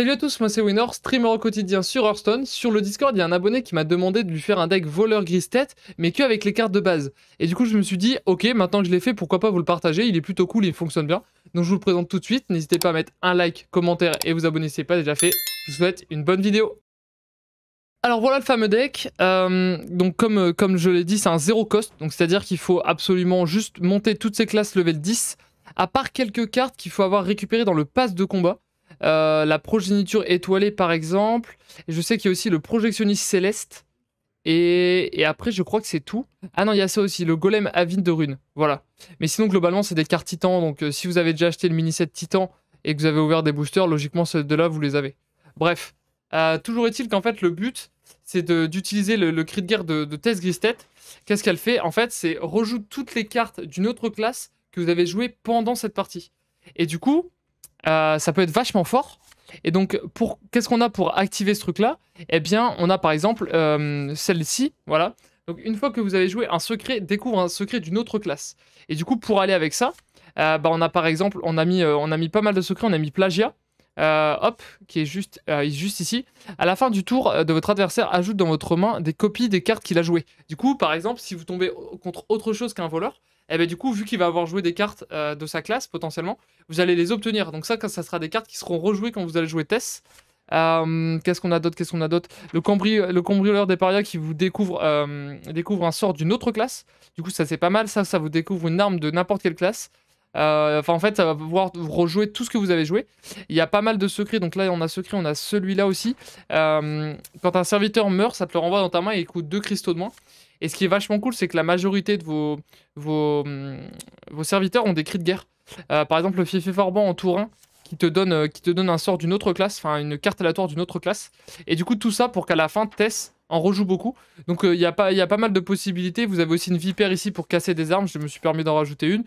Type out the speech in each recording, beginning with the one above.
Salut à tous, moi c'est Winner, streamer au quotidien sur Hearthstone. Sur le Discord, il y a un abonné qui m'a demandé de lui faire un deck voleur Gris tête mais que avec les cartes de base. Et du coup, je me suis dit, ok, maintenant que je l'ai fait, pourquoi pas vous le partager Il est plutôt cool, il fonctionne bien. Donc je vous le présente tout de suite. N'hésitez pas à mettre un like, commentaire et vous abonner si ce n'est pas déjà fait. Je vous souhaite une bonne vidéo. Alors voilà le fameux deck. Euh, donc comme, euh, comme je l'ai dit, c'est un zéro cost. Donc c'est-à-dire qu'il faut absolument juste monter toutes ces classes level 10, à part quelques cartes qu'il faut avoir récupérées dans le pass de combat. Euh, la progéniture étoilée, par exemple. Je sais qu'il y a aussi le projectionniste céleste. Et, après, je crois que c'est tout. Ah non, il y a ça aussi, le golem avide de rune, Voilà. Mais sinon, globalement, c'est des cartes titans. Donc, euh, si vous avez déjà acheté le mini-set titan et que vous avez ouvert des boosters, logiquement, ceux de là, vous les avez. Bref. Euh, toujours est-il qu'en fait, le but, c'est d'utiliser le, cri de guerre de, de Tess Gristet. Qu'est-ce qu'elle fait En fait, c'est rejouer toutes les cartes d'une autre classe que vous avez joué pendant cette partie. Et du coup, euh, ça peut être vachement fort. Et donc, pour qu'est-ce qu'on a pour activer ce truc-là Eh bien, on a par exemple euh, celle-ci, voilà. Donc, une fois que vous avez joué un secret, découvre un secret d'une autre classe. Et du coup, pour aller avec ça, euh, bah, on a par exemple, on a, mis, on a mis pas mal de secrets, on a mis plagiat, hop, qui est juste, juste ici. À la fin du tour de votre adversaire, ajoute dans votre main des copies des cartes qu'il a jouées. Du coup, par exemple, si vous tombez contre autre chose qu'un voleur, et eh bien du coup, vu qu'il va avoir joué des cartes euh, de sa classe potentiellement, vous allez les obtenir. Donc ça, ça sera des cartes qui seront rejouées quand vous allez jouer Tess. Euh, qu'est-ce qu'on a d'autre Qu'est-ce qu'on a d'autre le, cambri le cambrioleur des parias qui vous découvre, euh, découvre un sort d'une autre classe. Du coup, ça c'est pas mal. Ça, ça vous découvre une arme de n'importe quelle classe. enfin, en fait, ça va pouvoir rejouer tout ce que vous avez joué. Il y a pas mal de secrets. Donc là, on a secret, on a celui-là aussi. quand un serviteur meurt, ça te le renvoie dans ta main et il coûte deux cristaux de moins. Et ce qui est vachement cool, c'est que la majorité de vos, vos, hum, serviteurs ont des cris de guerre. Euh, par exemple, le Fiefé Forban en Tour 1, qui te donne, euh, qui te donne un sort d'une autre classe, enfin une carte aléatoire d'une autre classe. Et du coup, tout ça pour qu'à la fin, Tess en rejoue beaucoup. Donc euh, il y a pas mal de possibilités. Vous avez aussi une vipère ici pour casser des armes. Je me suis permis d'en rajouter une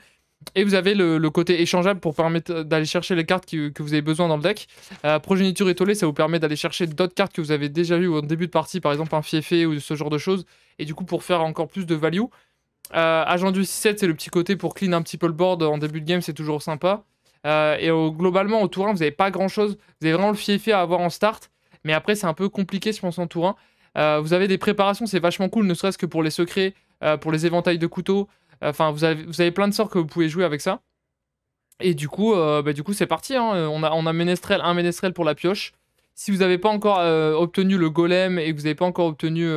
et vous avez le, côté échangeable pour permettre d'aller chercher les cartes que vous avez besoin dans le deck. Euh, progéniture étoilée, ça vous permet d'aller chercher d'autres cartes que vous avez déjà eues au début de partie, par exemple un fiefé ou ce genre de choses, et du coup pour faire encore plus de value. Euh, agent du 6-7, c'est le petit côté pour clean un petit peu le board en début de game, c'est toujours sympa. Euh, et globalement, au tour 1, vous n'avez pas grand chose. Vous avez vraiment le fiefé à avoir en start, mais après, c'est un peu compliqué, je pense, en tour 1. Euh, vous avez des préparations, c'est vachement cool, ne serait-ce que pour les secrets, pour les éventails de couteaux. Enfin, vous avez, plein de sorts que vous pouvez jouer avec ça. Et du coup, euh, bah, du coup c'est parti. Hein. Euh, on, a, on a Ménestrel, un Ménestrel pour la pioche. Si vous n'avez pas encore euh, obtenu le golem et que vous n'avez pas encore obtenu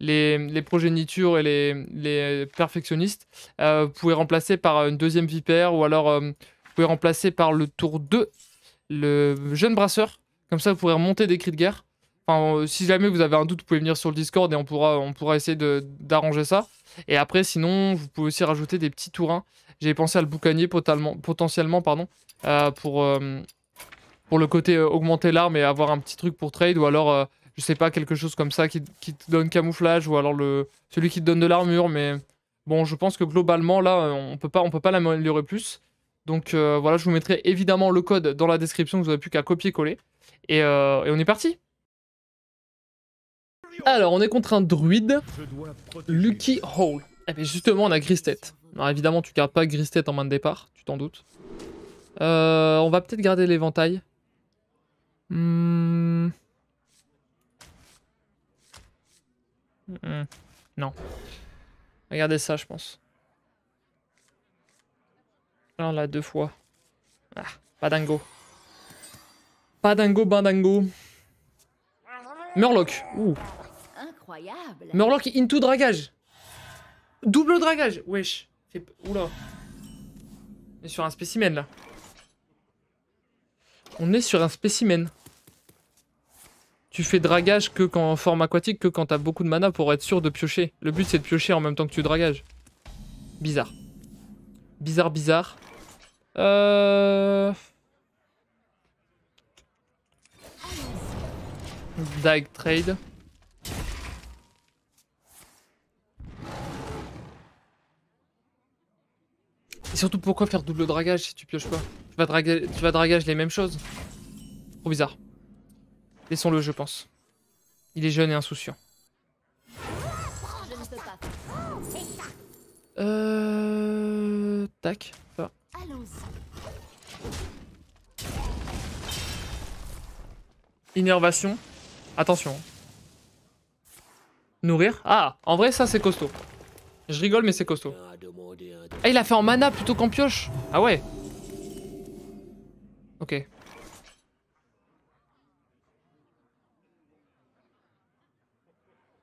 les, progénitures et les, les perfectionnistes, vous pouvez remplacer par une deuxième vipère ou alors vous pouvez remplacer par le tour 2, le jeune brasseur. Comme ça, vous pourrez remonter des cris de guerre. Enfin, euh, si jamais vous avez un doute, vous pouvez venir sur le Discord et on pourra, on pourra essayer d'arranger ça. Et après, sinon, vous pouvez aussi rajouter des petits tourins. J'ai pensé à le boucanier potentiellement, pardon, euh, pour, euh, pour le côté augmenter l'arme et avoir un petit truc pour trade. Ou alors, je sais pas, quelque chose comme ça qui, te donne camouflage. Ou alors le, celui qui te donne de l'armure. Mais bon, je pense que globalement, là, on peut pas, peut pas l'améliorer plus. Donc voilà, je vous mettrai évidemment le code dans la description. Vous n'avez plus qu'à copier-coller. Et, et on est parti alors, on est contre un druide. Lucky Hole. Eh bien, justement, on a Gristet. Non, évidemment, tu gardes pas Gristet en main de départ, tu t'en doutes. Euh, on va peut-être garder l'éventail. Hmm. Hmm, non. Regardez ça, je pense. Là, l'a deux fois. Ah, pas dingo. Pas dingo, ben Murloc. Ouh. Incroyable. into dragage. Double dragage. Wesh. Oula. On est sur un spécimen là. On est sur un spécimen. Tu fais dragage que quand en forme aquatique, que quand t'as beaucoup de mana pour être sûr de piocher. Le but c'est de piocher en même temps que tu dragages. Bizarre. Bizarre, bizarre. Euh... Dag trade. Et surtout, pourquoi faire double dragage si tu pioches pas tu vas, draguer, tu vas dragage les mêmes choses. Trop bizarre. Laissons-le, je pense. Il est jeune et insouciant. Euh... Tac. Innervation. Attention. Nourrir. Ah, en vrai, ça, c'est costaud. Je rigole, mais c'est costaud. Ah, ah, il a fait en mana plutôt qu'en pioche. Ah ouais. Ok.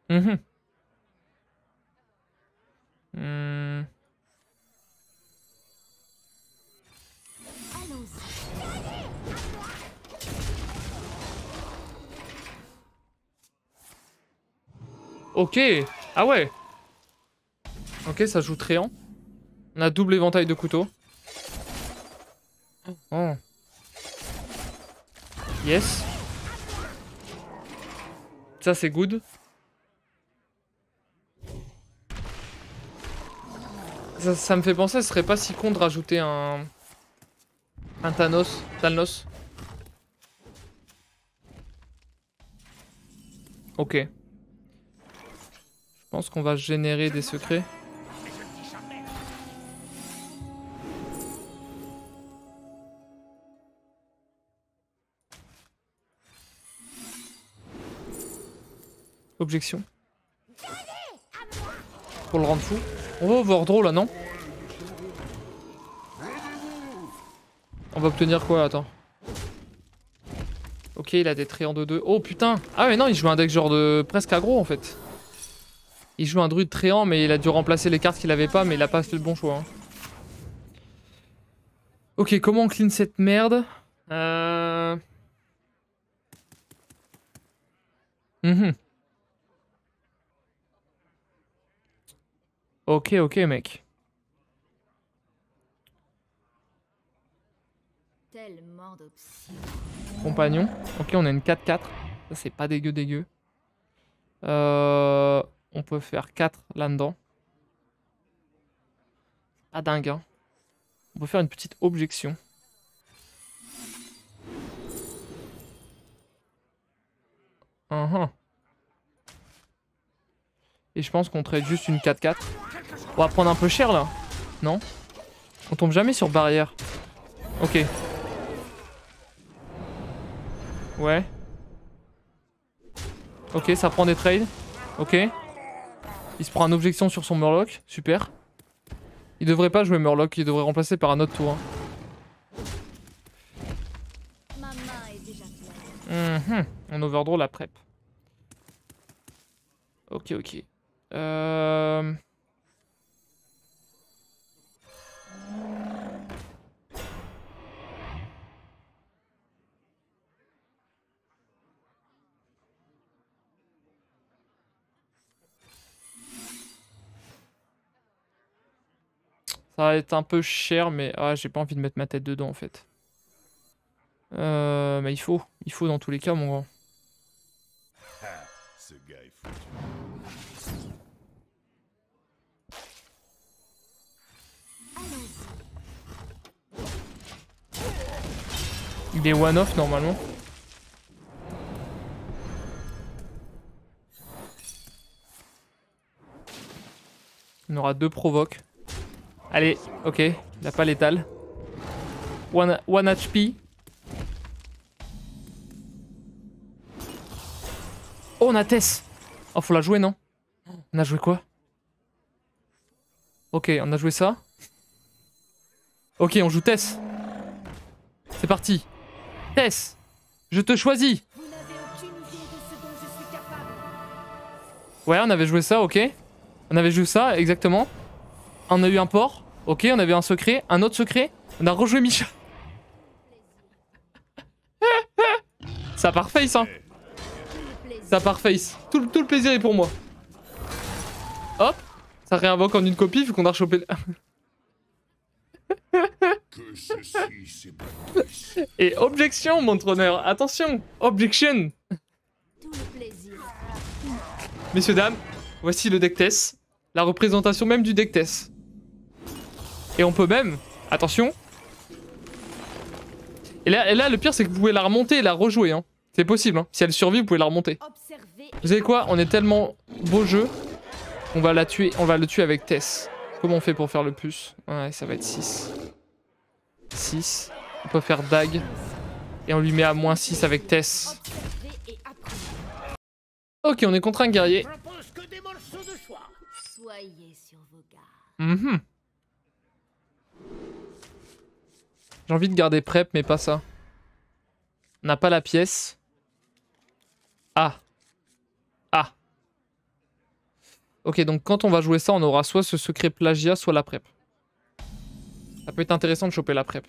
Mhm. Hmm. Ok. Ah ouais. Ok, ça joue tréant. On a double éventail de couteaux. Oh. Yes. Ça, c'est good. Ça, me fait penser, ce serait pas si con de rajouter un... Un Thanos. Thanos. Ok. Je pense qu'on va générer des secrets. Objection. Pour le rendre fou. On va overdraw là, non On va obtenir quoi Attends. Ok, il a des tréants de 2 Oh putain Ah mais non, il joue un deck genre de... presque aggro en fait. Il joue un druide tréant, mais il a dû remplacer les cartes qu'il avait pas, mais il a pas fait le bon choix. Hein. Ok, comment on clean cette merde Euh... Mhm. Ok, ok, mec. Tellement Compagnon. Ok, on a une 4-4. Ça, c'est pas dégueu, dégueu. Euh, on peut faire 4 là-dedans. Pas dingue, hein. On peut faire une petite objection. Uh-huh. Et je pense qu'on traite juste une 4-4. On va prendre un peu cher là. Non On tombe jamais sur barrière. Ok. Ouais. Ok, ça prend des trades. Ok. Il se prend une objection sur son Murloc. Super. Il devrait pas jouer Murloc, il devrait remplacer par un autre tour. Hein. Mhm. on overdraw la prep. Ok, ok. Euh... Ça va être un peu cher, mais j'ai pas envie de mettre ma tête dedans en fait. Euh, mais il faut, il faut dans tous les cas, mon grand. Il est one-off normalement. On aura deux provoques. Allez, ok. Il a pas l'étal. One, one HP. Oh, on a Tess Oh, faut la jouer, non On a joué quoi Ok, on a joué ça. Ok, on joue Tess. C'est parti. Tess, je te choisis. Ouais, on avait joué ça, ok. On avait joué ça, exactement on a eu un port. Ok, on avait un secret. Un autre secret. On a rejoué Micha. ça part face, hein. Ça part face. Tout, le plaisir est pour moi. Hop. Ça réinvoque en une copie vu qu'on a rechopé... Et objection, mon trôneur. Attention. Objection. Messieurs, dames, voici le deck test. La représentation même du deck test. Et on peut même, attention. Et là, le pire c'est que vous pouvez la remonter et la rejouer. Hein. C'est possible, hein. si elle survit vous pouvez la remonter. Vous savez quoi, on est tellement beau jeu. On va la tuer, on va le tuer avec Tess. Comment on fait pour faire le plus Ouais, ça va être 6. 6. On peut faire Dag. Et on lui met à moins 6 avec Tess. Ok, on est contre un guerrier. Mm -hmm. J'ai envie de garder prep, mais pas ça. On n'a pas la pièce. Ah. Ah. Ok, donc quand on va jouer ça, on aura soit ce secret plagiat, soit la prep. Ça peut être intéressant de choper la prep.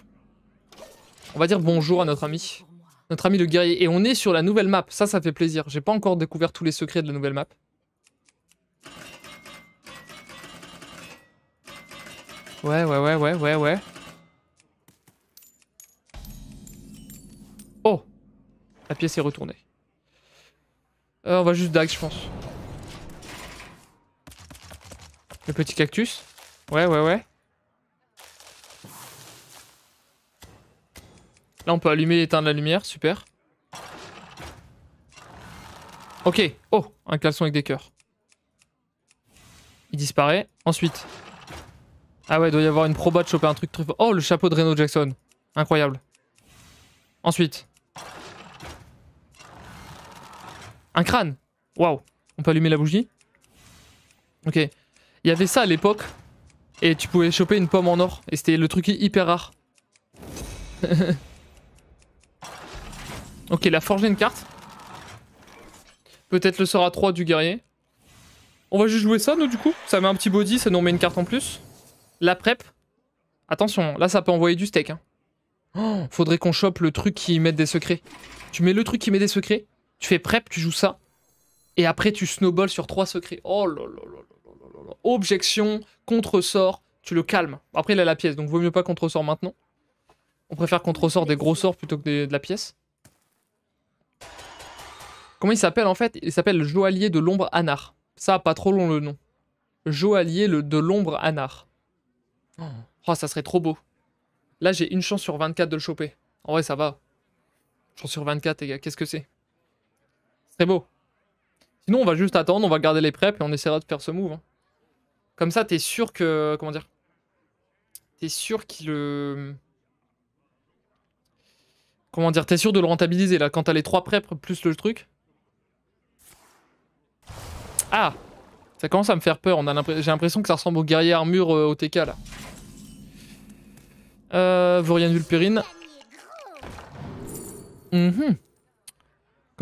On va dire bonjour à notre ami. Notre ami le guerrier. Et on est sur la nouvelle map. Ça, ça fait plaisir. J'ai pas encore découvert tous les secrets de la nouvelle map. Ouais, ouais, ouais, ouais, ouais, ouais. La pièce est retournée. Euh, on va juste d'axe, je pense. Le petit cactus Ouais, ouais, ouais. Là, on peut allumer et éteindre la lumière. Super. Ok. Oh, un caleçon avec des cœurs. Il disparaît. Ensuite. Ah ouais, il doit y avoir une proba de choper un truc truc. Oh, le chapeau de Reno Jackson. Incroyable. Ensuite. Un crâne Waouh On peut allumer la bougie Ok. Il y avait ça à l'époque. Et tu pouvais choper une pomme en or. Et c'était le truc hyper rare. ok, il a forgé une carte. Peut-être le sort à 3 du guerrier. On va juste jouer ça, nous, du coup. Ça met un petit body, ça nous met une carte en plus. La prep. Attention, là, ça peut envoyer du steak. Hein. Oh, faudrait qu'on chope le truc qui met des secrets. Tu mets le truc qui met des secrets tu fais prep, tu joues ça. Et après, tu snowball sur trois secrets. Oh là Objection, contre-sort, tu le calmes. Après, il a la pièce, donc vaut mieux pas contre-sort maintenant. On préfère contre-sort des gros sorts plutôt que de la pièce. Comment il s'appelle en fait Il s'appelle Joaillier de l'ombre Anar. Ça, pas trop long le nom. Joaillier de l'ombre Anar. Oh. oh, ça serait trop beau. Là, j'ai une chance sur 24 de le choper. En vrai, ça va. Chance sur 24, les gars, qu'est-ce que c'est Très beau. Sinon, on va juste attendre, on va garder les preps et on essaiera de faire ce move. Hein. Comme ça, t'es sûr que... Comment dire T'es sûr qu'il le... Comment dire T'es sûr de le rentabiliser, là, quand t'as les 3 preps plus le truc Ah Ça commence à me faire peur, j'ai l'impression que ça ressemble au guerrier armure OTK euh, au là. Euh, Vorian Vulpérine. mhm.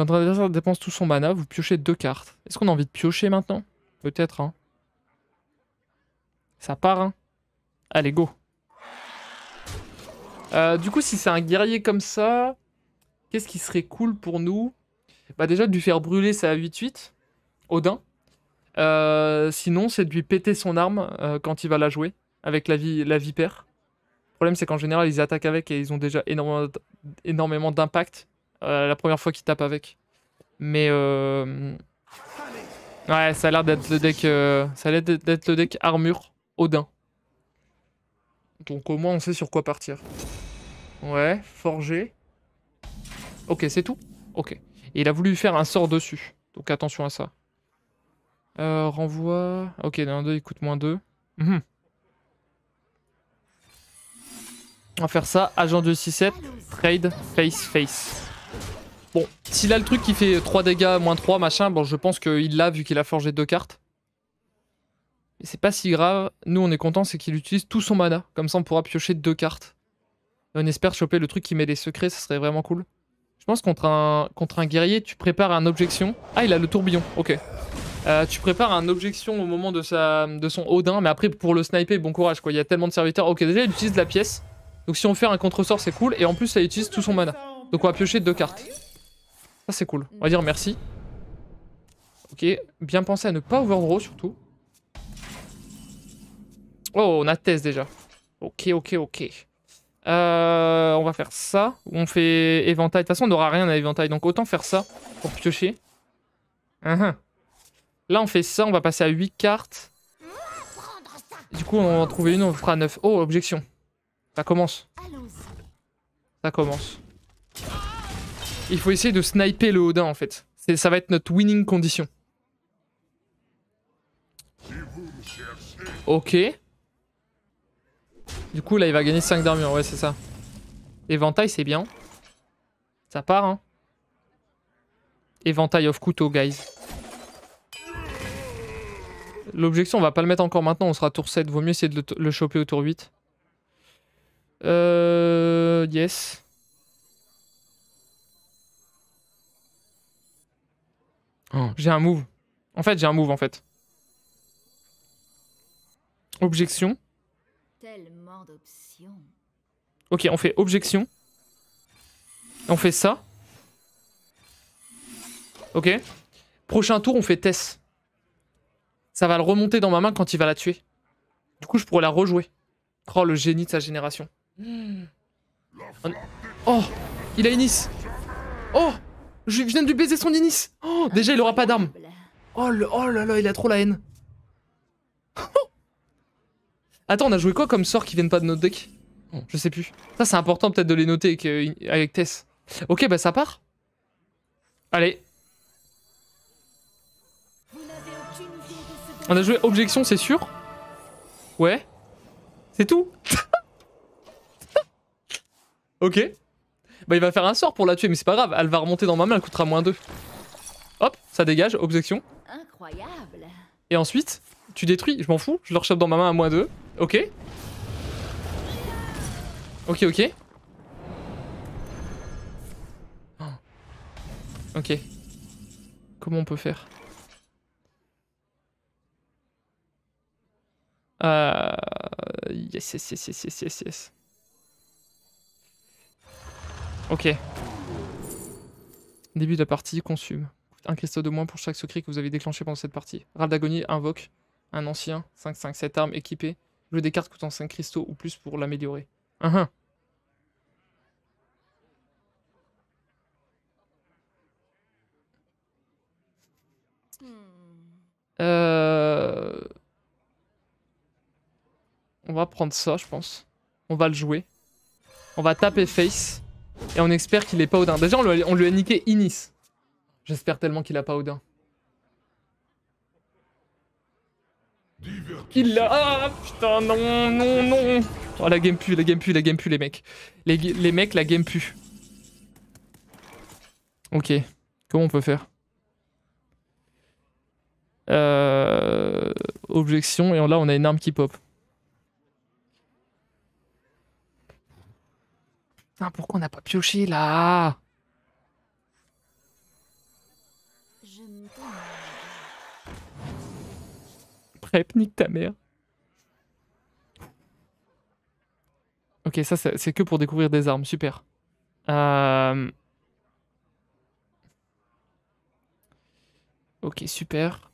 Quand un dépense tout son mana, vous piochez deux cartes. Est-ce qu'on a envie de piocher maintenant Peut-être, hein. Ça part, hein. Allez, go. Euh, du coup, si c'est un guerrier comme ça, qu'est-ce qui serait cool pour nous Bah déjà, de lui faire brûler sa 8-8, Odin. Euh, sinon, c'est de lui péter son arme euh, quand il va la jouer, avec la, la vipère. Le problème, c'est qu'en général, ils attaquent avec et ils ont déjà énormément d'impact. Euh, la première fois qu'il tape avec. Mais euh... ouais, ça a l'air d'être le deck, euh, ça a l'air d'être le deck armure Odin. Donc au moins on sait sur quoi partir. Ouais, forger. Ok, c'est tout. Ok. Et il a voulu faire un sort dessus. Donc attention à ça. Euh, renvoi. Ok, dans 2 il coûte moins 2. Mhm. On va faire ça. Agent 267. Trade. Face. Face. Bon, s'il a le truc qui fait 3 dégâts, moins 3, machin, bon, je pense qu'il l'a vu qu'il a forgé deux cartes. Mais c'est pas si grave. Nous, on est content, c'est qu'il utilise tout son mana. Comme ça, on pourra piocher deux cartes. on espère choper le truc qui met les secrets, ça serait vraiment cool. Je pense contre un, contre un guerrier, tu prépares un objection. Ah, il a le tourbillon, ok. Euh, tu prépares un objection au moment de, sa, de son Odin, mais après, pour le sniper, bon courage, quoi. Il y a tellement de serviteurs. Ok, déjà, il utilise de la pièce. Donc si on fait un contre-sort, c'est cool. Et en plus, ça utilise tout son mana. Donc on va piocher deux cartes c'est cool. On va mm. dire merci. Ok, bien penser à ne pas overdraw surtout. Oh, on a déjà. Ok, ok, ok. Euh, on va faire ça. On fait éventail. De toute façon, on n'aura rien à éventail. Donc autant faire ça pour piocher. Hein, hein. Là, on fait ça. On va passer à 8 cartes. Du coup, on va en trouver une. On fera 9. Oh, objection. Ça commence. Ça commence. Il faut essayer de sniper le Odin en fait. Ça va être notre winning condition. Ok. Du coup là il va gagner 5 d'armure, ouais c'est ça. Éventail c'est bien. Ça part hein. Éventail of couteau guys. L'objection on va pas le mettre encore maintenant, on sera tour 7. Vaut mieux essayer de le, le choper au tour 8. Euh... Yes. Oh. j'ai un move. En fait, j'ai un move, en fait. Objection. Ok, on fait objection. On fait ça. Ok. Prochain tour, on fait Tess. Ça va le remonter dans ma main quand il va la tuer. Du coup, je pourrais la rejouer. Oh, le génie de sa génération. Hmm. Oh, il a Inis. Oh je viens de baiser son Inis oh, Déjà, il aura pas d'armes. Oh, là oh là là, il a trop la haine. Attends, on a joué quoi comme sort qui viennent pas de notre deck Je sais plus. Ça, c'est important peut-être de les noter avec, euh, avec Tess. Ok, bah ça part. Allez. On a joué objection, c'est sûr Ouais. C'est tout Ok. Bah il va faire un sort pour la tuer, mais c'est pas grave, elle va remonter dans ma main, elle coûtera moins 2. Hop, ça dégage, objection. Et ensuite, tu détruis, je m'en fous, je le rechappe dans ma main à moins 2. Ok. Ok, ok. Oh. Ok. Comment on peut faire Euh... Yes, yes, yes, yes, yes, yes, yes. Ok. Début de la partie, consume. Un cristal de moins pour chaque secret que vous avez déclenché pendant cette partie. Râle d'agonie, invoque. Un ancien, 5-5, 7 armes équipées. Je des cartes coûtant 5 cristaux ou plus pour l'améliorer. Hmm. Euh, on va prendre ça, je pense. On va le jouer. On va taper face. Et on espère qu'il est pas Odin. Déjà, on lui, a, niqué Inis. J'espère tellement qu'il a pas Odin. Il l'a... Ah putain, non, non, non Oh, la game pue, la game pue, la game pu les mecs. Les, mecs, la game pue. Ok. Comment on peut faire euh... Objection, et là, on a une arme qui pop. Ah, pourquoi on n'a pas pioché là Prête, nique ta mère. Ok, ça, c'est que pour découvrir des armes. Super. Euh, ok, super.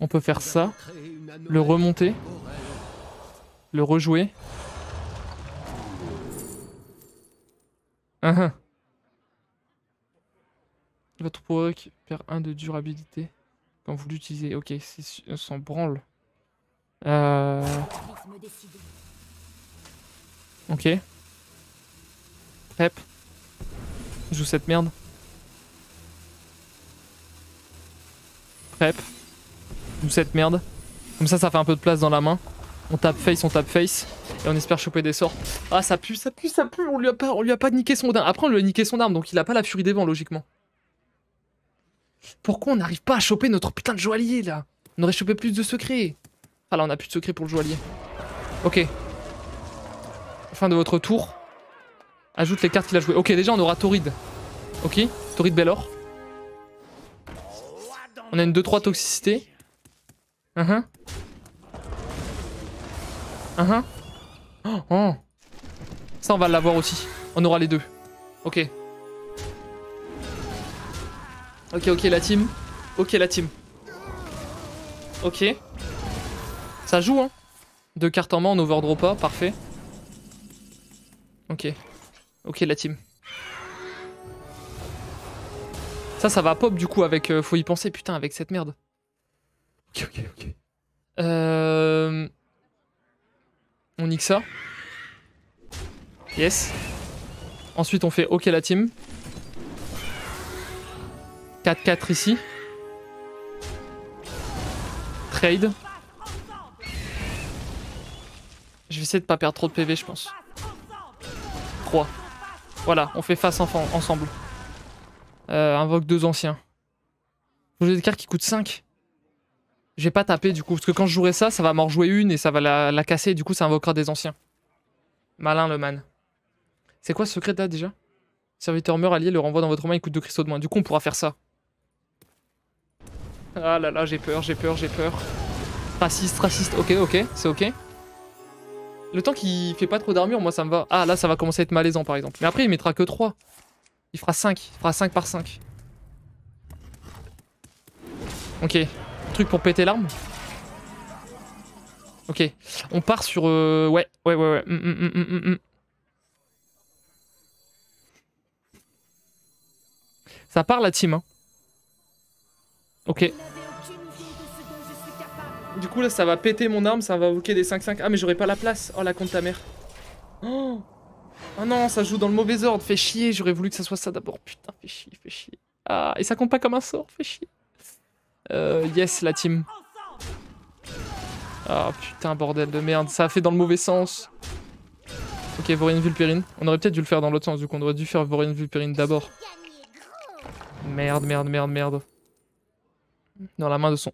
On peut faire ça. Le remonter. Le rejouer. Uh-huh. votre Votre proc perd 1 de durabilité quand vous l'utilisez. Ok, C'est s'en branle. Euh... Ok. Prep. Joue cette merde. Prep. Joue cette merde. Comme ça, ça fait un peu de place dans la main. On tape face, on tape face. Et on espère choper des sorts. Ah, ça pue, ça pue, ça pue. On lui a pas, on lui a pas niqué son arme. Après, on lui a niqué son arme, donc il a pas la furie des vents, logiquement. Pourquoi on n'arrive pas à choper notre putain de joaillier, là On aurait chopé plus de secrets. Ah là, on a plus de secrets pour le joaillier. Ok. Fin de votre tour. Ajoute les cartes qu'il a jouées. Ok, déjà, on aura Tauride. Ok, Tauride Bellor. On a une 2-3 toxicité. Uh uh-huh. Uh -huh. Oh. Ça, on va l'avoir aussi. On aura les deux. Ok. Ok, ok, la team. Ok, la team. Ok. Ça joue, hein. Deux cartes en main, on overdraw pas. Parfait. Ok. Ok, la team. Ça, ça va pop, du coup, avec... Euh, faut y penser, putain, avec cette merde. Ok, ok, ok. Euh... On nique ça. Yes. Ensuite, on fait OK la team. 4-4 ici. Trade. Je vais essayer de pas perdre trop de PV, je pense. 3. Voilà, on fait face ensemble. Euh, invoque deux anciens. Faut des cartes qui coûtent 5. J'ai pas tapé du coup, parce que quand je jouerai ça, ça va m'en rejouer une et ça va la, casser et du coup ça invoquera des anciens. Malin le man. C'est quoi ce secret là déjà Serviteur meurt, allié, le renvoie dans votre main, il coûte de cristaux de moins. Du coup on pourra faire ça. Ah là là, j'ai peur, j'ai peur, j'ai peur. Raciste, raciste, ok, ok, c'est ok. Le temps qu'il fait pas trop d'armure, moi ça me va. Ah là ça va commencer à être malaisant par exemple. Mais après il mettra que 3. Il fera 5, il fera 5 par 5. Ok, pour péter l'arme Ok. On part sur... Euh, ouais, ouais, ouais, ouais. Mm, mm, mm, ça part la team. Hein. Ok. Du coup là ça va péter mon arme, ça va invoquer des 5-5. Ah mais j'aurais pas la place. Oh la compte ta mère. Oh, ah non, ça joue dans le mauvais ordre. Fais chier, j'aurais voulu que ça soit ça d'abord. Putain, fais chier, fais chier. Ah, et ça compte pas comme un sort, fais chier. Euh, yes, la team. Ah putain, bordel de merde. Ça a fait dans le mauvais sens. Ok, Vorin Vulpérine. On aurait peut-être dû le faire dans l'autre sens, du coup. On aurait dû faire Vorin Vulpérine d'abord. Merde, merde, merde, merde. Dans la main de son.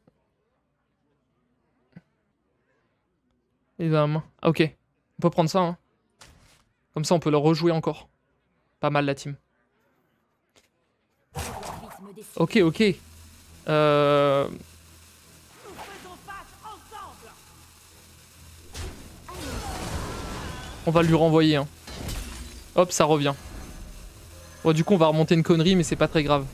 Il est dans la main. Ah, ok. On peut prendre ça, hein. Comme ça, on peut le rejouer encore. Pas mal, la team. Ok, ok. Euh, on va lui renvoyer. Hein. Hop, ça revient. Bon, du coup, on va remonter une connerie, mais c'est pas très grave.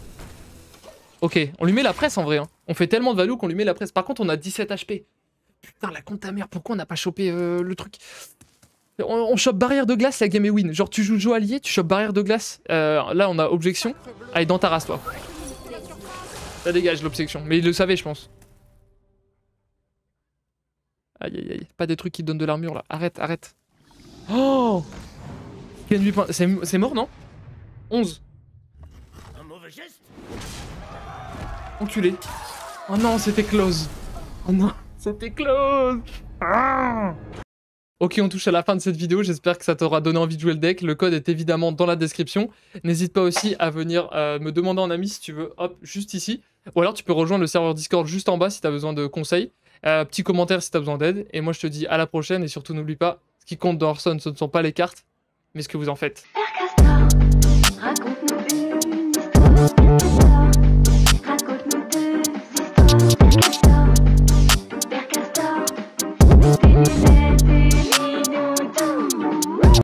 Ok, on lui met la presse en vrai. Hein. On fait tellement de value qu'on lui met la presse. Par contre, on a 17 HP. Putain, la compte ta mère, pourquoi on n'a pas chopé euh, le truc on, chope barrière de glace, la game est win. Genre, tu joues le allié, tu chopes barrière de glace. Euh, là, on a objection. Allez, dans ta race, toi. Ça dégage l'obsession. Mais il le savait, je pense. Aïe aïe aïe. Pas des trucs qui donnent de l'armure là. Arrête, arrête. Oh C'est mort, non 11. Un mauvais geste Enculé. Oh non, c'était close. Oh non, c'était close. Ah Ok, on touche à la fin de cette vidéo. J'espère que ça t'aura donné envie de jouer le deck. Le code est évidemment dans la description. N'hésite pas aussi à venir euh, me demander en ami si tu veux. Hop, juste ici. Ou alors tu peux rejoindre le serveur Discord juste en bas si tu as besoin de conseils. Euh, petit commentaire si tu as besoin d'aide. Et moi, je te dis à la prochaine. Et surtout, n'oublie pas, ce qui compte dans Hearthstone, ce ne sont pas les cartes, mais ce que vous en faites.